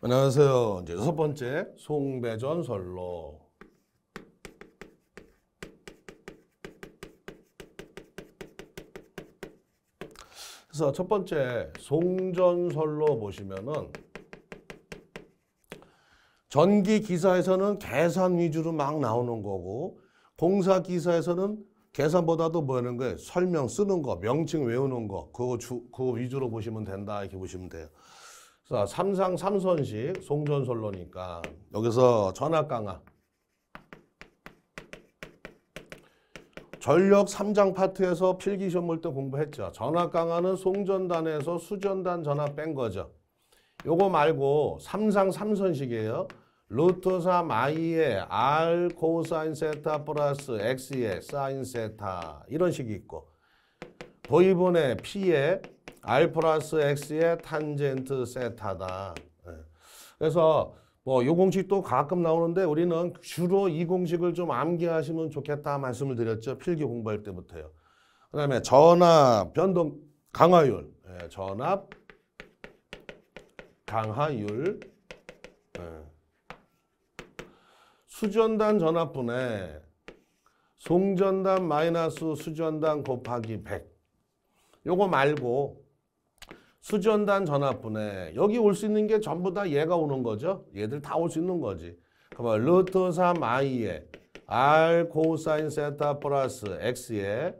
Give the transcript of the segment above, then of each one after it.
안녕하세요. 이제 여섯 번째 송배전설로 그래서 첫 번째 송전설로 보시면은 전기 기사에서는 계산 위주로 막 나오는 거고 공사 기사에서는 계산보다도 뭐는 거예요? 설명 쓰는 거, 명칭 외우는 거 그거 주, 그거 위주로 보시면 된다 이렇게 보시면 돼요. 자, 삼상 삼선식 송전솔로니까 여기서 전학강화 전력 3장 파트에서 필기 시험 볼때 공부했죠. 전압 강화는 송전단에서 수전단 전압 뺀 거죠. 요거 말고 3상 3선식이에요. 루트 3이에 r 코사인 세타 플러스 x에 사인 세타 이런 식이 있고 v분의 p에 R 플러스 X의 탄젠트 세타다. 예. 그래서 뭐요 공식 도 가끔 나오는데 우리는 주로 이 공식을 좀 암기하시면 좋겠다 말씀을 드렸죠. 필기 공부할 때부터요. 그 다음에 전압 변동 강화율. 예, 전압 강화율. 예. 수전단 전압분에 송전단 마이너스 수전단 곱하기 100. 요거 말고 수전단 전압분에 여기 올 수 있는 게 전부 다 얘가 오는 거죠. 얘들 다 올 수 있는 거지. 그러면 루트 3 i에 r 코사인 세타 플러스 x에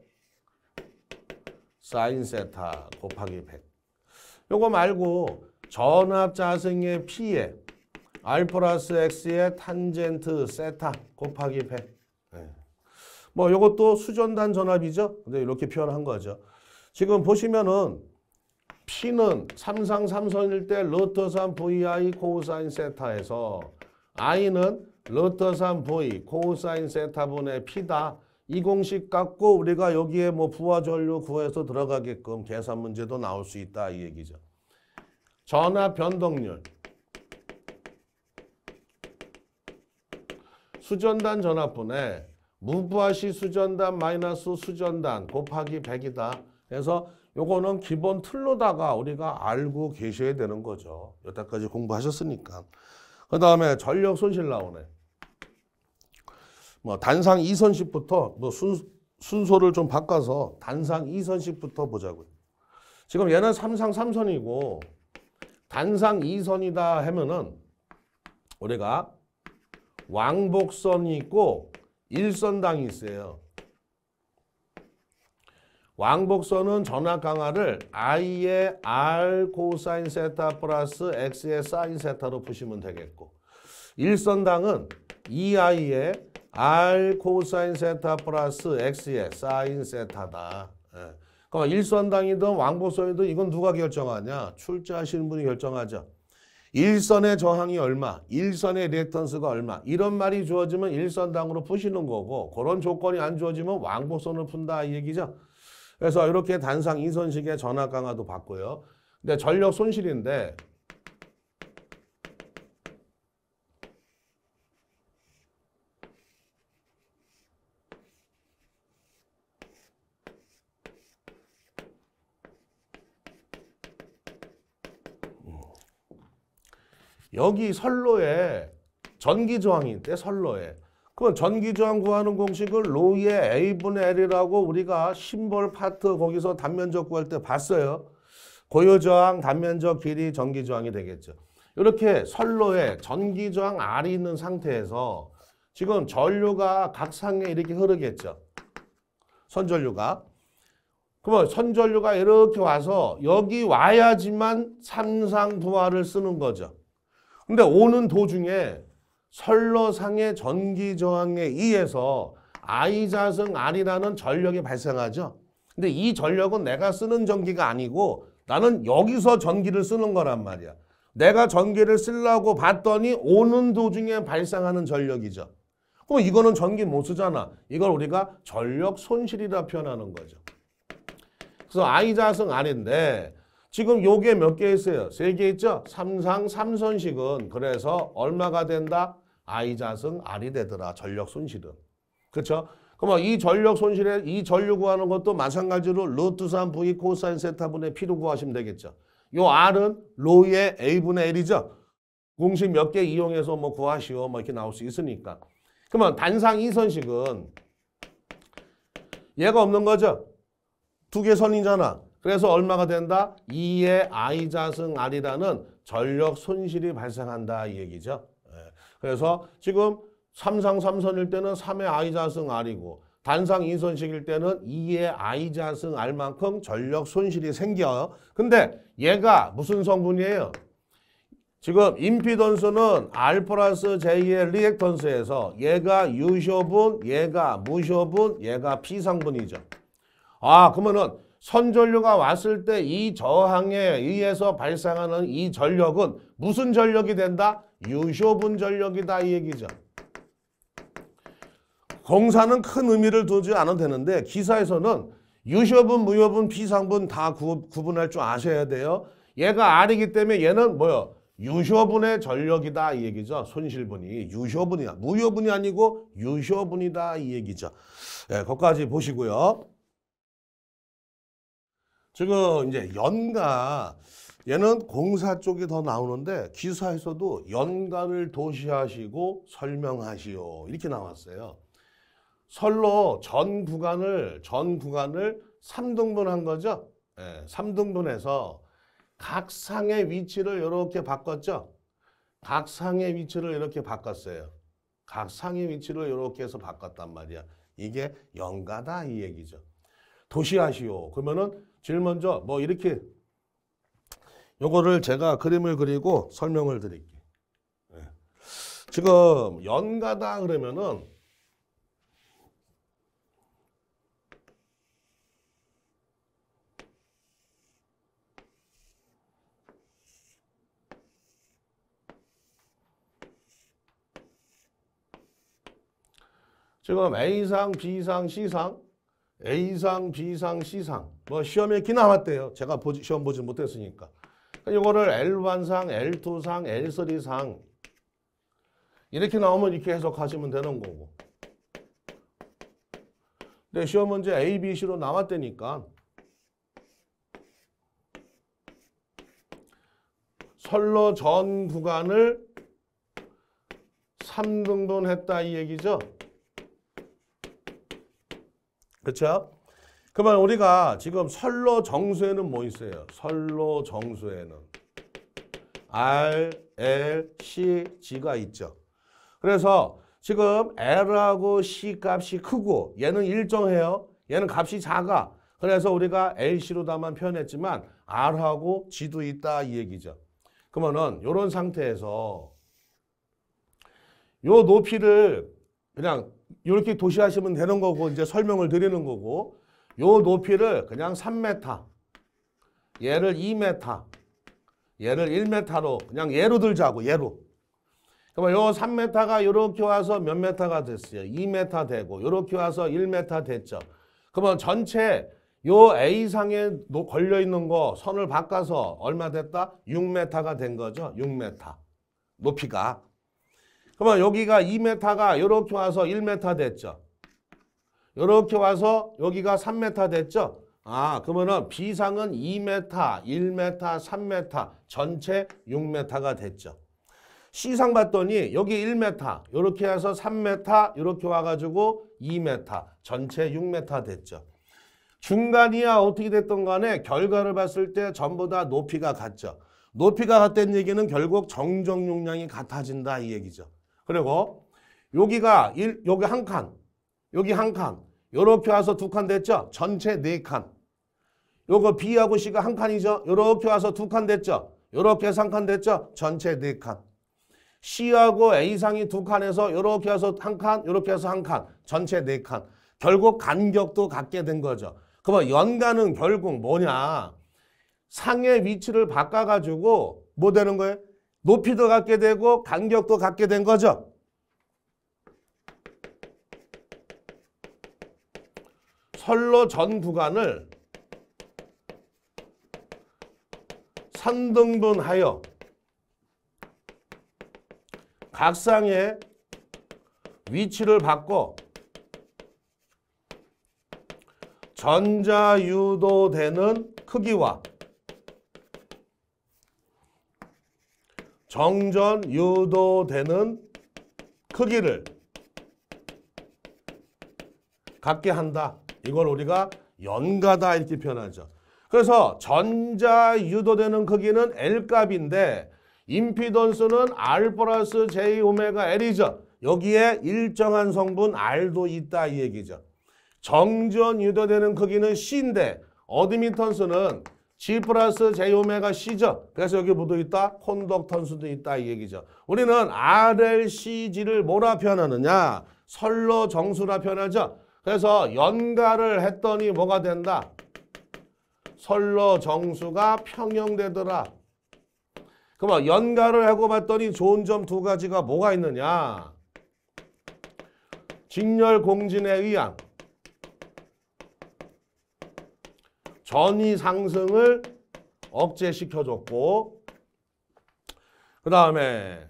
사인 세타 곱하기 100. 요거 말고 전압 자승의 p에 r 플러스 x의 탄젠트 세타 곱하기 100. 예. 뭐 요것도 수전단 전압이죠. 근데 이렇게 표현한 거죠. 지금 보시면은 P는 삼상 삼선일 때러터산 VI 코사인 세타에서 I는 러터산 V 코사인 세타분의 P다. 이 공식 갖고 우리가 여기에 뭐 부하 전류 구해서 들어가게끔 계산 문제도 나올 수 있다 이 얘기죠. 전화 변동률. 수전단 전압분에 무부하시 수전단 마이너스 수전단 곱하기 100이다. 그래서 요거는 기본 틀로다가 우리가 알고 계셔야 되는 거죠. 여태까지 공부하셨으니까. 그 다음에 전력 손실 나오네. 뭐 단상 2선식부터 뭐 순, 순서를 좀 바꿔서 단상 2선식부터 보자고요. 지금 얘는 3상 3선이고 단상 2선이다 하면은 우리가 왕복선이 있고 일선당이 있어요. 왕복선은 전압 강화를 i의 r 코사인 세타 플러스 x의 사인 세타로 푸시면 되겠고 일선당은 2i의 r 코사인 세타 플러스 x의 사인 세타다. 예. 그러 일선당이든 왕복선이든 이건 누가 결정하냐? 출제하시는 분이 결정하죠. 일선의 저항이 얼마, 일선의 리액턴스가 얼마 이런 말이 주어지면 일선당으로 푸시는 거고 그런 조건이 안 주어지면 왕복선을 푼다 이 얘기죠. 그래서 이렇게 단상 이선식의 전압 강화도 봤고요. 근데 전력 손실인데 여기 선로에 전기 저항이 있대 선로에 그 전기저항 구하는 공식을 로이의 A분의 L이라고 우리가 심벌 파트 거기서 단면적 구할 때 봤어요. 고유저항, 단면적 길이, 전기저항이 되겠죠. 이렇게 선로에 전기저항 R이 있는 상태에서 지금 전류가 각상에 이렇게 흐르겠죠. 선전류가. 그러면 선전류가 이렇게 와서 여기 와야지만 삼상부하를 쓰는 거죠. 근데 오는 도중에 선로상의 전기 저항에 의해서 아이자승 R이라는 전력이 발생하죠. 근데 이 전력은 내가 쓰는 전기가 아니고 나는 여기서 전기를 쓰는 거란 말이야. 내가 전기를 쓰려고 봤더니 오는 도중에 발생하는 전력이죠. 그럼 이거는 전기 못 쓰잖아. 이걸 우리가 전력 손실이라 표현하는 거죠. 그래서 아이자승 R인데 지금 요게 몇 개 있어요? 세 개 있죠? 삼상 삼선식은 그래서 얼마가 된다? 아이자승알이 되더라. 전력 손실은. 그렇죠? 그러면 이 전력 손실에 이 전류 구하는 것도 마찬가지로 루트 3 V 코사인 세타분의 P로 구하시면 되겠죠. 요 R은 로의 A분의 L이죠. 공식 몇 개 이용해서 뭐 구하시오 뭐 이렇게 나올 수 있으니까. 그러면 단상 이선식은 얘가 없는 거죠. 두 개 선이잖아. 그래서 얼마가 된다? 2의 I자승 R이라는 전력 손실이 발생한다 이 얘기죠. 그래서 지금 삼상삼선일 때는 3의 아이자승 R이고 단상 인선식일 때는 2의 아이자승알만큼 전력 손실이 생겨요. 근데 얘가 무슨 성분이에요? 지금 임피던스는 R 플러스 J의 리액턴스에서 얘가 유효분, 얘가 무효분, 얘가 피상분이죠아 그러면은 선전류가 왔을 때 이 저항에 의해서 발생하는 이 전력은 무슨 전력이 된다? 유효분 전력이다 이 얘기죠. 공사는 큰 의미를 두지 않아도 되는데 기사에서는 유효분, 무효분, 피상분 다 구, 구분할 줄 아셔야 돼요. 얘가 R이기 때문에 얘는 뭐요? 유효분의 전력이다 이 얘기죠. 손실분이 유효분이야. 무효분이 아니고 유효분이다 이 얘기죠. 예, 네, 거기까지 보시고요. 지금 이제 연가 얘는 공사 쪽이 더 나오는데 기사에서도 연간을 도시하시고 설명하시오 이렇게 나왔어요. 설로 전 구간을 전 구간을 3등분한 거죠. 예, 3등분해서 각 상의 위치를 이렇게 바꿨죠. 각 상의 위치를 이렇게 바꿨어요. 각 상의 위치를 이렇게 해서 바꿨단 말이야. 이게 연가다 이 얘기죠. 도시하시오. 그러면은 제일 먼저 뭐 이렇게 요거를 제가 그림을 그리고 설명을 드릴게요. 네. 지금 연가다 그러면은 지금 A상, B상, C상, A상, B상, C상 뭐 시험에 기나왔대요. 제가 보지, 시험 보지 못했으니까. 이거를 그러니까 L1상, L2상, L3상 이렇게 나오면 이렇게 해석하시면 되는 거고. 근데 시험 문제 A, B, C로 나왔다니까 선로 전 구간을 3등분 했다 이 얘기죠. 그렇죠? 그러면 우리가 지금 설로 정수에는 뭐 있어요? 설로 정수에는 R, L, C, G가 있죠. 그래서 지금 L하고 C 값이 크고 얘는 일정해요. 얘는 값이 작아. 그래서 우리가 LC로다만 표현했지만 R하고 G도 있다 이 얘기죠. 그러면은 이런 상태에서 요 높이를 그냥 이렇게 도시하시면 되는 거고 이제 설명을 드리는 거고 요 높이를 그냥 3m, 얘를 2m, 얘를 1m로 그냥 얘로 들자고 얘로. 그러면 요 3m가 이렇게 와서 몇 m가 됐어요? 2m 되고 이렇게 와서 1m 됐죠. 그러면 전체 요 A상에 걸려있는 거 선을 바꿔서 얼마 됐다? 6m가 된 거죠. 6m. 높이가. 그러면 여기가 2m가 이렇게 와서 1m 됐죠. 이렇게 와서 여기가 3m 됐죠? 아 그러면은 B상은 2m, 1m, 3m 전체 6m가 됐죠. C상 봤더니 여기 1m 이렇게 해서 3m 이렇게 와가지고 2m 전체 6m 됐죠. 중간이야 어떻게 됐던 간에 결과를 봤을 때 전부 다 높이가 같죠. 높이가 같다는 얘기는 결국 정정 용량이 같아진다 이 얘기죠. 그리고 여기가 일, 여기 한 칸, 여기 한 칸, 요렇게 와서 두 칸 됐죠? 전체 네 칸. 요거 B하고 C가 한 칸이죠? 요렇게 와서 두 칸 됐죠? 요렇게 해서 한 칸 됐죠? 전체 네 칸. C하고 A상이 두 칸에서 요렇게 해서 한 칸, 요렇게 해서 한 칸. 전체 네 칸. 결국 간격도 갖게 된 거죠. 그러면 연간은 결국 뭐냐? 상의 위치를 바꿔가지고 뭐 되는 거예요? 높이도 갖게 되고 간격도 갖게 된 거죠. 선로 전 구간을 산등분하여 각상의 위치를 바꿔 전자유도되는 크기와 정전 유도되는 크기를 갖게 한다. 이걸 우리가 연가다 이렇게 표현하죠. 그래서 전자 유도되는 크기는 L값인데 임피던스는 R 플러스 J 오메가 L이죠. 여기에 일정한 성분 R도 있다 이 얘기죠. 정전 유도되는 크기는 C인데 어드미턴스는 G 플러스 J 오메가 C죠. 그래서 여기 모도 있다? 콘덕턴스도 있다 이 얘기죠. 우리는 RLCG를 뭐라 표현하느냐? 설로 정수라 표현하죠. 그래서 연가를 했더니 뭐가 된다? 설로 정수가 평형되더라. 그러면 연가를 하고 봤더니 좋은 점 두 가지가 뭐가 있느냐? 직렬 공진에 의한 전이 상승을 억제시켜줬고 그 다음에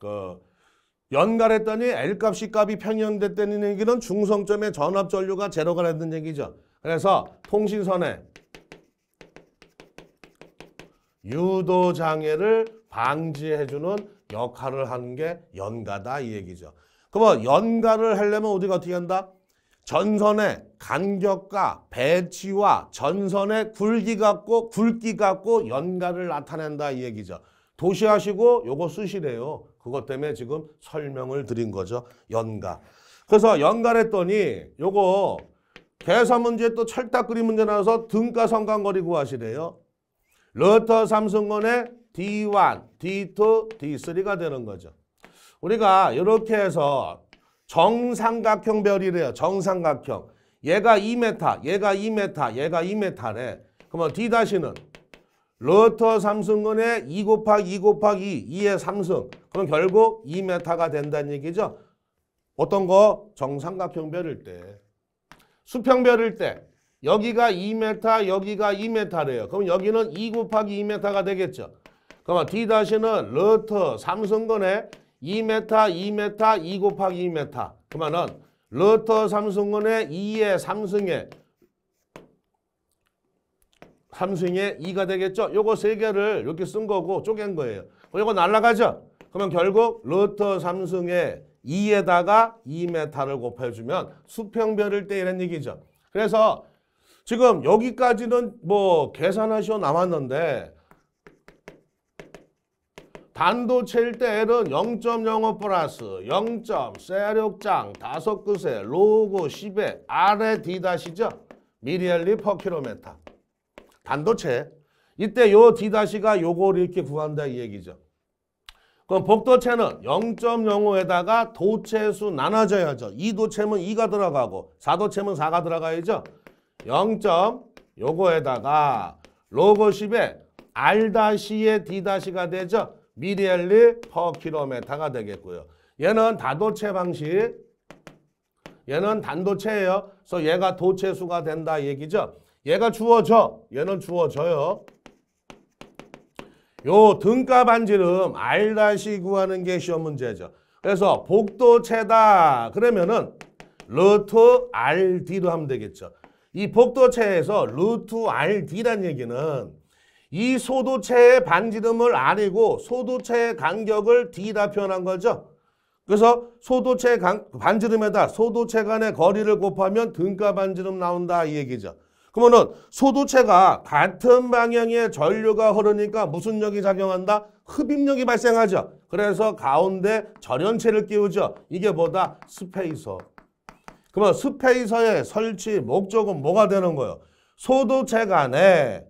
그 연갈했더니 L값이 값이 평형됐다는 얘기는 중성점의 전압전류가 제로가 됐다는 얘기죠. 그래서 통신선에 유도장애를 방지해주는 역할을 하는 게 연가다 이 얘기죠. 그러면 연가를 하려면 어디가 어떻게 한다? 전선의 간격과 배치와 전선의 굵기 갖고 굵기 갖고 연가를 나타낸다 이 얘기죠. 도시하시고 요거 쓰시래요. 그것 때문에 지금 설명을 드린 거죠. 연가. 그래서 연가를했더니 요거 계산 문제 또 철딱거리 문제 나와서 등가 성간거리 구하시래요. 러터 삼성건의 D1, D2, D3가 되는 거죠. 우리가 이렇게 해서 정삼각형 별이래요. 정삼각형. 얘가 2m, 얘가 2m, 얘가 2m래. 그러면 D-는 로터 삼성근의2 곱하기 2 곱하기 2, 2의 삼성 그럼 결국 2메타가 된다는 얘기죠. 어떤 거? 정삼각형 별일 때. 수평 별일 때. 여기가 2메 여기가 2메래요 그럼 여기는 2 곱하기 2메가 되겠죠. 그러면 D-는 로터 삼승근의 2m, 2m, 2 곱하기 2m. 그러면은 로터 삼승근의 2의 삼승의 삼승에 2가 되겠죠? 요거 세 개를 이렇게 쓴 거고 쪼갠 거예요. 요거 날라가죠? 그러면 결국 루트 삼승에 2에다가 2m를 곱해주면 수평별일 때 이런 얘기죠. 그래서 지금 여기까지는 뭐 계산하시어 남았는데 단도체일 때 L은 0.05 플러스 0.46장 5끝에 그 로그 10에 R의 D 다시죠. 미리엘리 퍼 킬로메타. 단도체. 이때 요 D다시가 요걸 이렇게 구한다 이 얘기죠. 그럼 복도체는 0.05에다가 도체수 나눠져야죠. 2도체면 2가 들어가고 4도체면 4가 들어가야죠. 0. 요거에다가 로고 10에 R-의 D-가 되죠. 미리엘리 퍼 킬로메타가 되겠고요. 얘는 다도체 방식, 얘는 단도체예요. 그래서 얘가 도체수가 된다 얘기죠. 얘가 주어져. 얘는 주어져요. 요 등가 반지름 R 다시 구하는 게 시험 문제죠. 그래서 복도체다. 그러면은 루트 RD로 하면 되겠죠. 이 복도체에서 루트 RD란 얘기는 이 소도체의 반지름을 R이고 소도체의 간격을 D다 표현한 거죠. 그래서 소도체 반지름에다 소도체 간의 거리를 곱하면 등가 반지름 나온다 이 얘기죠. 그러면은 소두체가 같은 방향의 전류가 흐르니까 무슨 역이 작용한다? 흡입력이 발생하죠. 그래서 가운데 전연체를 끼우죠. 이게 뭐다? 스페이서. 그러면 스페이서의 설치 목적은 뭐가 되는 거예요? 소두체 간에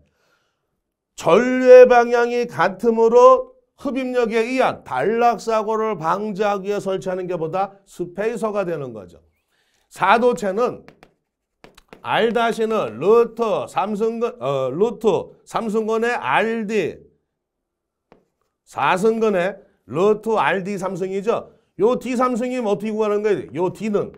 전류의 방향이 같으므로 흡입력에 의한 단락사고를 방지하기 위해 설치하는 게뭐다 스페이서가 되는 거죠. 사도체는 알다시는 루트 삼성건어 루트 삼성건의 RD 사성건의 루트 RD 삼성이죠요 D 삼성이면 뭐 어떻게 구하는 거예요? 요 D는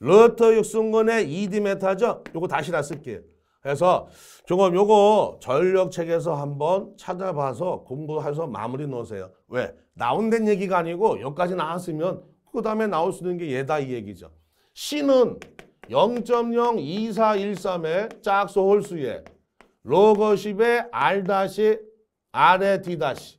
루트 육성건의 2D 메타죠. 요거 다시 다 쓸게요. 그래서 조금 요거 전력책에서 한번 찾아봐서 공부해서 마무리 놓으세요 왜? 나온된 얘기가 아니고 여기까지 나왔으면 그 다음에 나올 수 있는 게 얘다 이 얘기죠. C는 0.02413의 짝수 홀수에 로그 10의 R 다시 R의 D 다시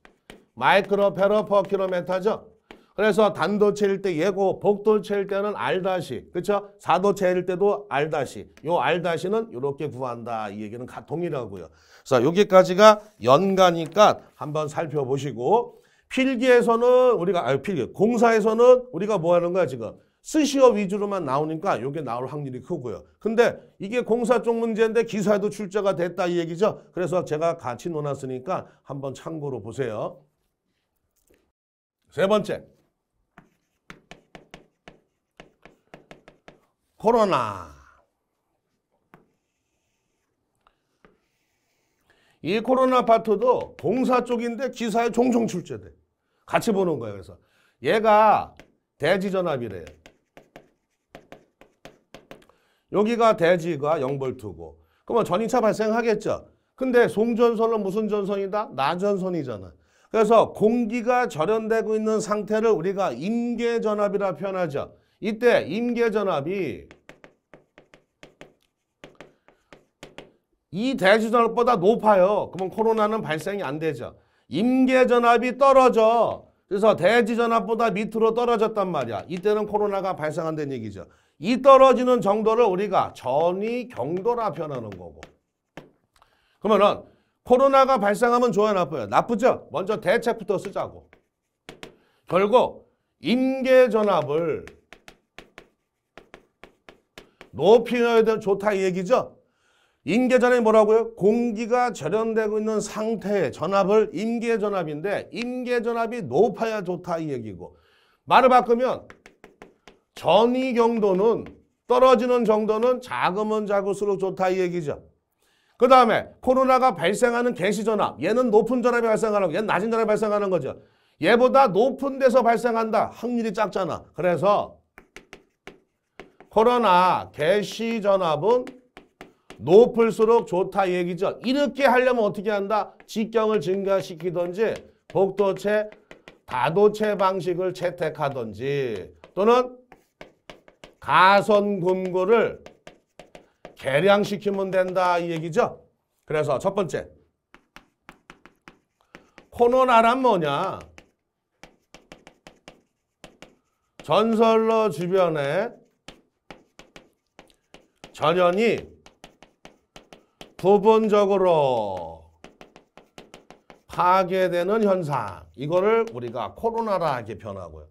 마이크로 페러 퍼 킬로메타죠. 그래서 단도체일 때 예고, 복도체일 때는 R 다시, 그렇죠? 사도체일 때도 R 다시. 요 R 다시는 이렇게 구한다. 이 얘기는 동일하고요. 자, 여기까지가 연가니까 한번 살펴보시고 필기에서는 우리가 아 필기 공사에서는 우리가 뭐 하는 거야 지금 스시어 위주로만 나오니까 이게 나올 확률이 크고요. 근데 이게 공사 쪽 문제인데 기사에도 출제가 됐다 이 얘기죠. 그래서 제가 같이 논았으니까 한번 참고로 보세요. 세 번째. 코로나. 이 코로나 파트도 공사 쪽인데 기사에 종종 출제돼. 같이 보는 거예요. 그래서 얘가 대지전압이래요. 여기가 대지가 영벌투고 그러면 전이차 발생하겠죠. 근데 송전선은 무슨 전선이다? 나전선이잖아. 그래서 공기가 절연되고 있는 상태를 우리가 임계전압이라 표현하죠. 이때 임계전압이 이 대지전압보다 높아요. 그러면 코로나는 발생이 안 되죠. 임계전압이 떨어져. 그래서 대지전압보다 밑으로 떨어졌단 말이야. 이때는 코로나가 발생한다는 얘기죠. 이 떨어지는 정도를 우리가 전위 경도라 표현하는 거고 그러면은 코로나가 발생하면 좋아요 나빠요? 나쁘죠? 먼저 대책부터 쓰자고 결국 임계전압을 높이어야 되는 좋다 이 얘기죠? 임계전압이 뭐라고요? 공기가 절연되고 있는 상태의 전압을 임계전압인데 임계전압이 높아야 좋다 이 얘기고 말을 바꾸면 전이 경도는 떨어지는 정도는 작으면 작을수록 좋다 이 얘기죠. 그 다음에 코로나가 발생하는 개시전압 얘는 높은 전압이 발생하는 얘는 낮은 전압이 발생하는 거죠. 얘보다 높은 데서 발생한다. 확률이 작잖아. 그래서 코로나 개시전압은 높을수록 좋다 얘기죠. 이렇게 하려면 어떻게 한다? 직경을 증가시키든지 복도체, 다도체 방식을 채택하든지 또는 가선금고를 개량시키면 된다 이 얘기죠. 그래서 첫 번째 코로나란 뭐냐? 전설로 주변에 전연이 부분적으로 파괴되는 현상 이거를 우리가 코로나라 하게 변하고요.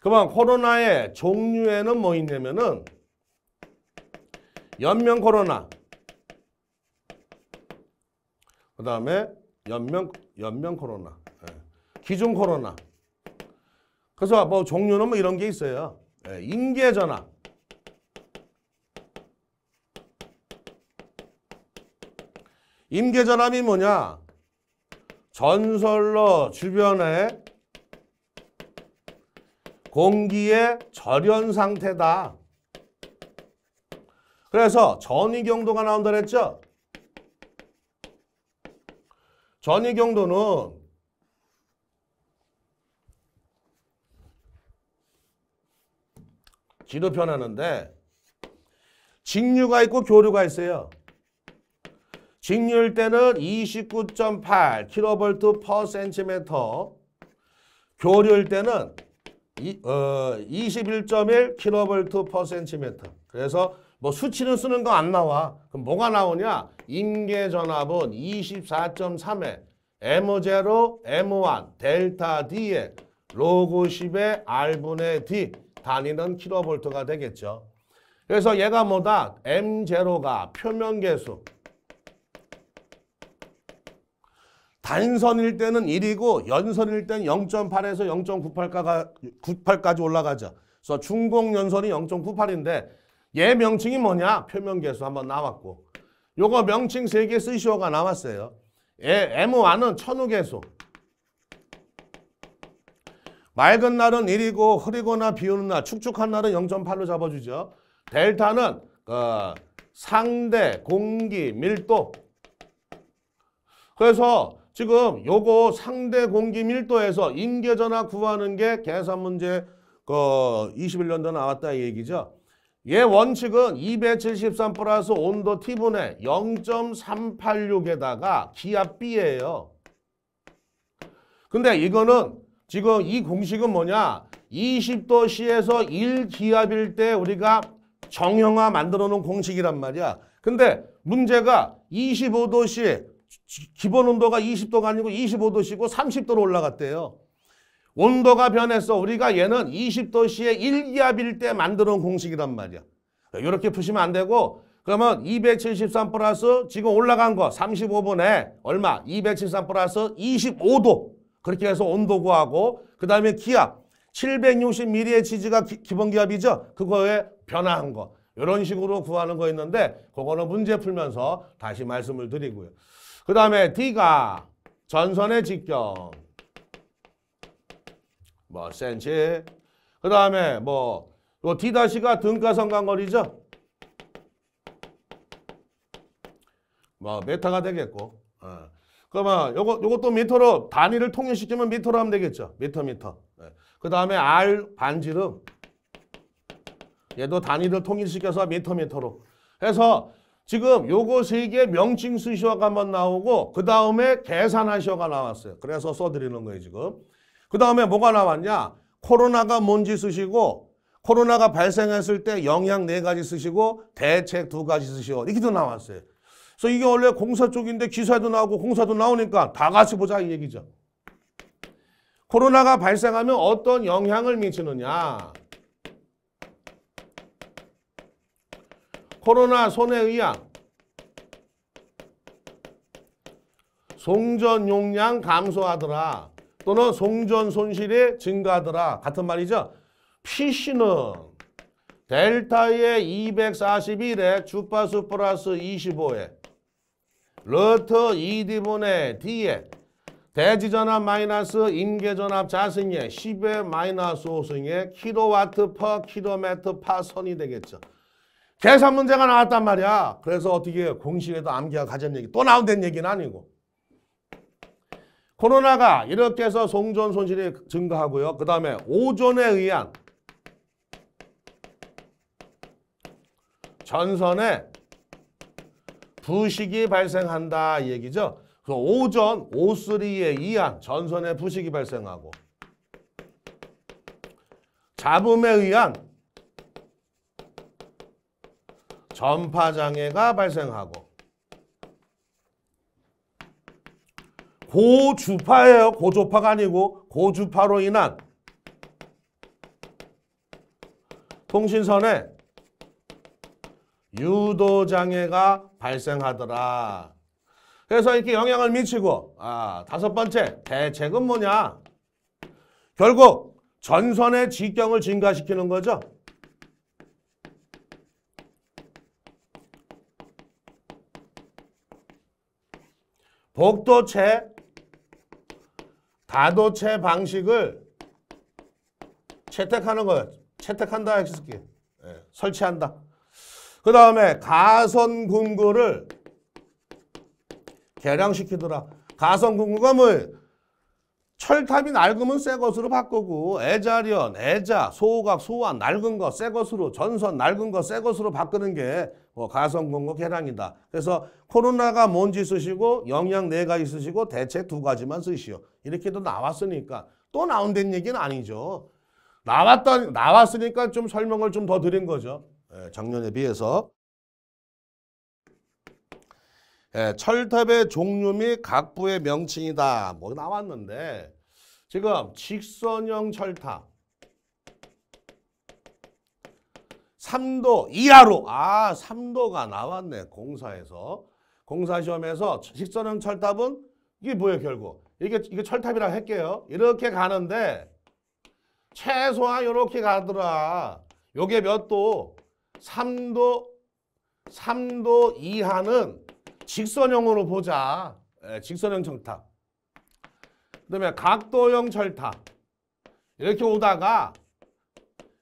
그러면 코로나의 종류에는 뭐 있냐면은 연명 코로나 그 다음에 연명 연명 코로나 예. 기존 코로나 그래서 뭐 종류는 뭐 이런 게 있어요 예. 인계 전화 임계전압이 뭐냐 전설로 주변에 공기의 절연 상태다. 그래서 전위경도가 나온다 그랬죠? 전위경도는 지로 변하는데 직류가 있고 교류가 있어요. 직류일 때는 29.8 kV per cm 교류일 때는 어, 21.1 킬로볼트 퍼 센티미터. 그래서 뭐 수치는 쓰는 거 안 나와. 그럼 뭐가 나오냐? 임계전압은 24.3에 M0, M1, 델타 D에 로그 10의 R분의 D 단위는 킬로가 되겠죠. 그래서 얘가 뭐다? M0가 표면계수 단선일 때는 1이고 연선일 때는 0.8에서 0.98까지 올라가죠. 그래서 중공 연선이 0.98인데 얘 명칭이 뭐냐? 표면 계수 한번 나왔고 요거 명칭 3개 쓰시오가 나왔어요. 얘 M1은 천우 계수 맑은 날은 1이고 흐리거나 비 오는 날 축축한 날은 0.8로 잡아주죠. 델타는 어, 상대, 공기, 밀도 그래서 지금 요거 상대 공기 밀도에서 임계전화 구하는 게 계산 문제 그 21년도 나왔다 얘기죠. 얘 원칙은 273 플러스 온도 T분의 0.386에다가 기압 B예요. 근데 이거는 지금 이 공식은 뭐냐? 20도씨에서 1기압일 때 우리가 정형화 만들어 놓은 공식이란 말이야. 근데 문제가 25도씨 기본 온도가 20도가 아니고 25도시고 30도로 올라갔대요. 온도가 변해서 우리가 얘는 20도씨의 1기압일 때 만들어 놓은 공식이란 말이야. 이렇게 푸시면 안 되고 그러면 273 플러스 지금 올라간 거 35분에 얼마? 273 플러스 25도 그렇게 해서 온도 구하고 그 다음에 기압 760ml의 치즈가 기, 본 기압이죠. 그거에 변화한 거 이런 식으로 구하는 거 있는데 그거는 문제 풀면서 다시 말씀을 드리고요. 그 다음에 D가 전선의 직경 뭐 센치 그 다음에 뭐요 D'가 등가선간거리죠. 뭐 메타가 되겠고 어. 그러면 요거, 요것도 미터로 단위를 통일시키면 미터로 하면 되겠죠. 미터 미터 예. 그 다음에 R 반지름 얘도 단위를 통일시켜서 미터 미터로 해서 지금 요거 세 개 명칭 쓰시어가 한번 나오고 그 다음에 계산하시어가 나왔어요. 그래서 써드리는 거예요 지금. 그 다음에 뭐가 나왔냐? 코로나가 뭔지 쓰시고 코로나가 발생했을 때 영향 네 가지 쓰시고 대책 두 가지 쓰시오. 이렇게도 나왔어요. 그래서 이게 원래 공사 쪽인데 기사도 나오고 공사도 나오니까 다 같이 보자 이 얘기죠. 코로나가 발생하면 어떤 영향을 미치느냐. 코로나 손해의학 송전 용량 감소하더라 또는 송전 손실이 증가하더라 같은 말이죠. PC는 델타의 241에 주파수 플러스 25에 러터 2D분의 D에 대지전압 마이너스 인계전압 자승에 10의 마이너스 5승에 킬로와트 퍼킬로메트 파선이 되겠죠. 계산 문제가 나왔단 말이야. 그래서 어떻게 공식에도 암기와 가전 얘기 또 나온다는 얘기는 아니고. 코로나가 이렇게 해서 송전 손실이 증가하고요. 그 다음에 오존에 의한 전선에 부식이 발생한다 이 얘기죠. 그래서 오전 O3에 의한 전선에 부식이 발생하고 잡음에 의한 전파 장애가 발생하고 고주파예요. 고조파가 아니고 고주파로 인한 통신선에 유도장애가 발생하더라. 그래서 이렇게 영향을 미치고 아 다섯 번째 대책은 뭐냐. 결국 전선의 직경을 증가시키는 거죠. 복도체, 다도체 방식을 채택하는 거예요. 채택한다 엑스키 예, 설치한다. 그 다음에 가선공구를 개량시키더라. 가선공구가 뭐 철탑이 낡으면 새 것으로 바꾸고 애자련, 애자, 소각, 소환 낡은 거새 것으로 전선 낡은 거새 것으로 바꾸는 게뭐 가성공고 계량이다. 그래서 코로나가 뭔지 쓰시고 영양 내가 네 있으시고 대체 두 가지만 쓰시오. 이렇게도 나왔으니까 또 나온다는 얘기는 아니죠. 나왔다 나왔으니까 좀 설명을 좀 더 드린 거죠. 예, 작년에 비해서 예, 철탑의 종류 및 각부의 명칭이다. 뭐 나왔는데 지금 직선형 철탑 3도 이하로 아 3도가 나왔네 공사에서 공사시험에서 직선은 철탑은 이게 뭐예요 결국. 이게, 이게 철탑이라고 할게요. 이렇게 가는데 최소한 이렇게 가더라. 요게 몇 도? 3도 3도 이하는 직선형으로 보자. 예, 직선형 철탑. 그 다음에 각도형 철탑. 이렇게 오다가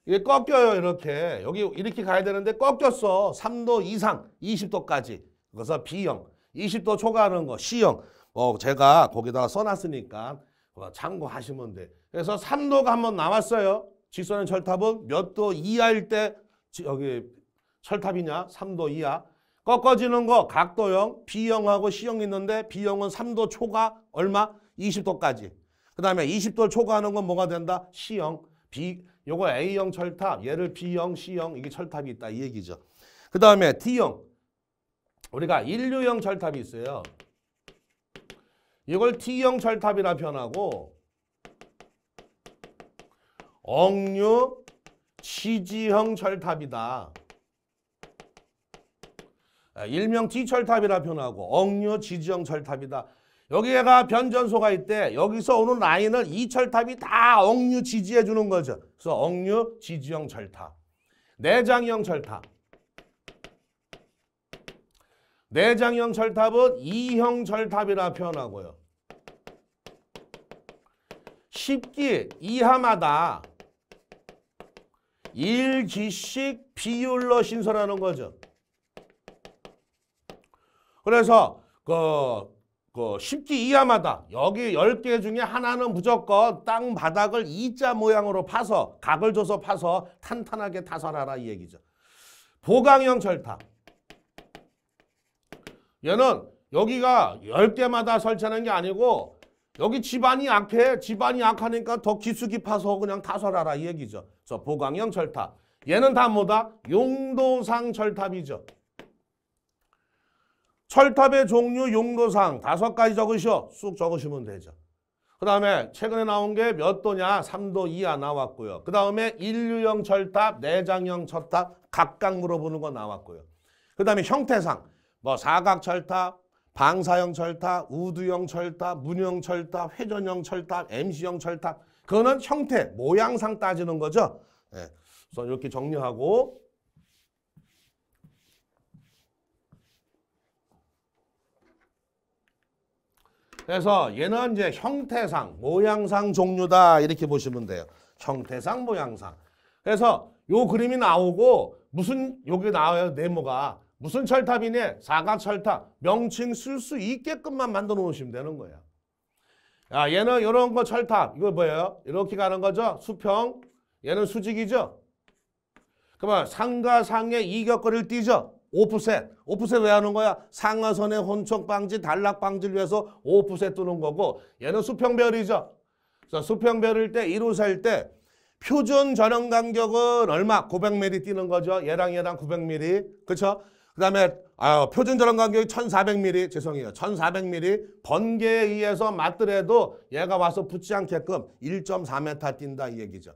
이게 꺾여요 이렇게. 여기 이렇게 가야 되는데 꺾였어. 3도 이상 20도까지. 그래서 B형 20도 초과하는 거 C형 어 제가 거기다가 써놨으니까 참고하시면 돼. 그래서 3도가 한번 남았어요. 직선의 철탑은 몇 도 이하일 때 여기 철탑이냐? 3도 이하. 꺾어지는 거 각도형 B형하고 C형 있는데 B형은 3도 초과 얼마? 20도까지. 그 다음에 20도 초과하는 건 뭐가 된다? C형. B, 요거 A형 철탑, 얘를 B형, C형 이게 철탑이 있다 이 얘기죠. 그 다음에 D형. 우리가 인류형 철탑이 있어요. 이걸 T형 철탑이라 표현하고 억류 치지형 철탑이다. 아, 일명 T철탑이라 표현하고 억류 지지형 철탑이다. 여기가 변전소가 있대. 여기서 오는 라인을 이 철탑이 다 억류 지지해 주는 거죠. 그래서 억류 지지형 철탑. 내장형 철탑. 내장형 절탑은 이형 절탑이라 표현하고요. 쉽기 이하마다 1지씩 비율로 신설하는 거죠. 그래서 그, 그 쉽기 이하마다 여기 10개 중에 하나는 무조건 땅 바닥을 이자 모양으로 파서 각을 줘서 파서 탄탄하게 타설하라 이 얘기죠. 보강형 철탑. 얘는 여기가 열개마다 설치하는 게 아니고 여기 집안이 약해. 집안이 약하니까 더기숙이 파서 그냥 타설하라 이 얘기죠. 그래서 보강형 철탑. 얘는 다 뭐다? 용도상 철탑이죠. 철탑의 종류, 용도상 다섯 가지 적으셔. 쑥 적으시면 되죠. 그 다음에 최근에 나온 게 몇 도냐? 3도 이하 나왔고요. 그 다음에 인류형 철탑, 내장형 철탑 각각 물어보는 거 나왔고요. 그 다음에 형태상. 뭐사각철타 방사형 철타 우두형 철타 문형 철타 회전형 철타 MC형 철타 그거는 형태, 모양상 따지는 거죠. 예. 네. 우선 이렇게 정리하고 그래서 얘는 이제 형태상, 모양상 종류다 이렇게 보시면 돼요. 형태상, 모양상. 그래서 요 그림이 나오고 무슨 여기 나와요 네모가 무슨 철탑이네? 사각철탑. 명칭 쓸 수 있게끔만 만들어 놓으시면 되는 거야. 야, 얘는 이런 거 철탑. 이거 뭐예요? 이렇게 가는 거죠? 수평. 얘는 수직이죠? 그러면 상과 상의 이격거리를 띄죠? 오프셋. 오프셋 왜 하는 거야? 상하선의 혼촉 방지, 단락 방지를 위해서 오프셋 뜨는 거고 얘는 수평별이죠. 그래서 수평별일 때, 1호사때 표준 전원 간격은 얼마? 900mm 뛰는 거죠. 얘랑 얘랑 900mm. 그렇죠? 그 다음에 아, 표준 저런 간격이 1400mm 죄송해요. 1400mm 번개에 의해서 맞더라도 얘가 와서 붙지 않게끔 1.4m 뛴다 이 얘기죠.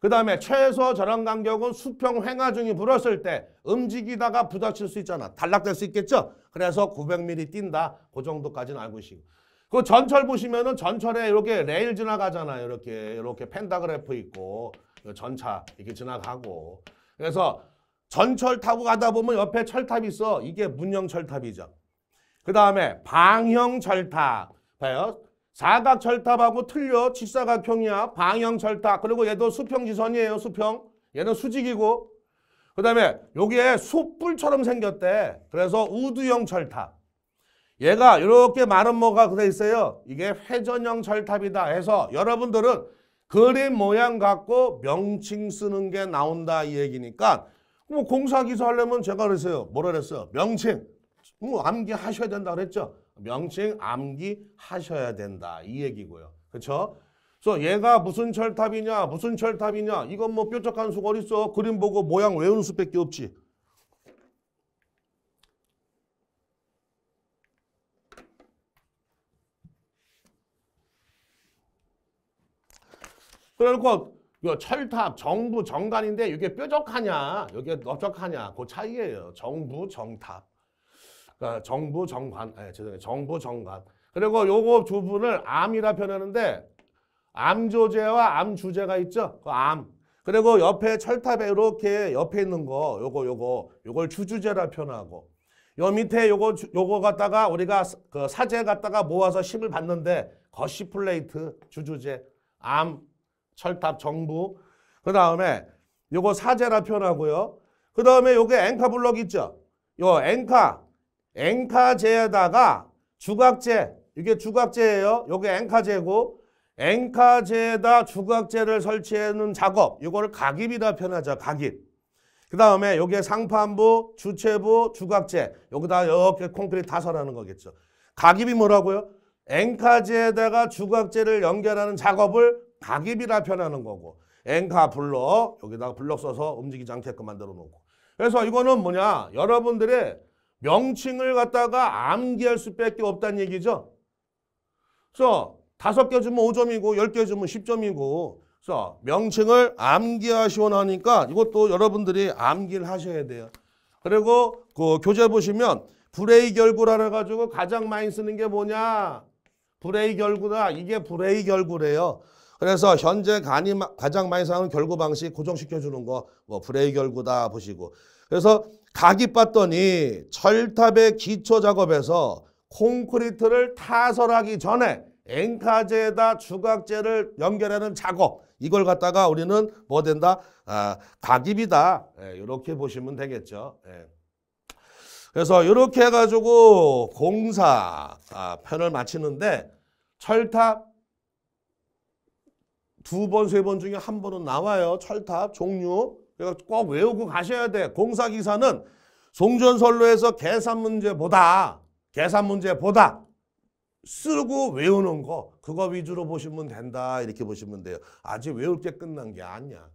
그 다음에 최소 저런 간격은 수평 횡하중이 불었을 때 움직이다가 부딪힐 수 있잖아. 탈락될수 있겠죠? 그래서 900mm 뛴다. 그 정도까지는 알고 계시고. 그 전철 보시면은 전철에 이렇게 레일 지나가잖아요. 이렇게 이렇게 펜다그래프 있고 전차 이렇게 지나가고. 그래서 전철 타고 가다 보면 옆에 철탑이 있어. 이게 문형 철탑이죠. 그 다음에 방형 철탑. 봐요. 사각 철탑하고 틀려. 직사각형이야. 방형 철탑. 그리고 얘도 수평 지선이에요. 수평. 얘는 수직이고. 그 다음에 여기에 숯불처럼 생겼대. 그래서 우두형 철탑. 얘가 이렇게 마른 뭐가 그려 있어요. 이게 회전형 철탑이다 해서 여러분들은 그림 모양 갖고 명칭 쓰는 게 나온다 이 얘기니까 뭐 공사 기사 하려면 제가 그랬어요. 뭐라 그랬어요? 명칭. 뭐 암기 하셔야 된다 그랬죠. 명칭 암기 하셔야 된다. 이 얘기고요. 그렇죠? 그래서 얘가 무슨 철탑이냐 무슨 철탑이냐 이건 뭐 뾰족한 수가 어딨어 그림 보고 모양 외우는 수밖에 없지 그래 놓고 요 철탑, 정부, 정관인데 이게 뾰족하냐, 이게 넓적하냐, 그 차이예요. 정부, 정탑. 그러니까 정부, 정관, 아, 예, 죄송해요. 정부, 정관. 그리고 요거 두 분을 암이라 표현하는데 암조제와 암주제가 있죠. 그 암. 그리고 옆에 철탑에 이렇게 옆에 있는 거 요거 요거 요걸 주주제라 표현하고 요 밑에 요거 요거 갖다가 우리가 그 사제 갖다가 모아서 힘을받는데 거시 플레이트 주주제 암 철탑 정부. 그 다음에 요거 사제라 표현하고요. 그 다음에 요게 앵카 블록 있죠. 요 앵카. 앵카제에다가 주각제. 이게 주각제예요. 요게 앵카제고 앵카제에다 주각제를 설치하는 작업. 요거를각입이다 표현하죠. 각입. 그 다음에 요게 상판부, 주체부, 주각제 여기다 이렇게 콘크리트 다설하는 거겠죠. 각입이 뭐라고요? 앵카재에다가 주각제를 연결하는 작업을 가입이라 표현하는 거고 엔카 블럭 여기다가 블럭 써서 움직이지 않게끔 만들어 놓고 그래서 이거는 뭐냐 여러분들의 명칭을 갖다가 암기할 수밖에 없다는 얘기죠. 그래서 다섯 개 주면 5점이고 1 0개 주면 10점이고 그래서 명칭을 암기하시오 하니까 이것도 여러분들이 암기를 하셔야 돼요. 그리고 그 교재 보시면 브레이 결구라 해가지고 가장 많이 쓰는 게 뭐냐? 브레이 결구다. 이게 브레이 결구래요. 그래서 현재 간이 가장 많이 사용하는 결구 방식 고정시켜주는 거, 뭐 브레이 결구다 보시고. 그래서 각이 봤더니 철탑의 기초 작업에서 콘크리트를 타설하기 전에 앵카제에다 주각제를 연결하는 작업 이걸 갖다가 우리는 뭐 된다? 아, 각입이다. 예, 이렇게 보시면 되겠죠. 예. 그래서 이렇게 해가지고 공사 아, 편을 마치는데 철탑 두 번, 세 번 중에 한 번은 나와요. 철탑, 종류. 그러니까 꼭 외우고 가셔야 돼. 공사기사는 송전설로에서 계산 문제보다, 계산 문제보다 쓰고 외우는 거, 그거 위주로 보시면 된다. 이렇게 보시면 돼요. 아직 외울 게 끝난 게 아니야.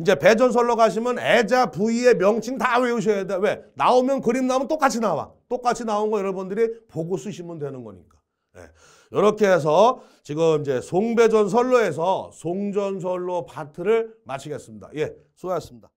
이제 배전설로 가시면 애자 부위의 명칭 다 외우셔야 돼. 왜? 나오면 그림 나오면 똑같이 나와. 똑같이 나온 거 여러분들이 보고 쓰시면 되는 거니까. 네. 이렇게 해서 지금 이제 송배전설로에서 송전설로 파트를 마치겠습니다. 예, 수고하셨습니다.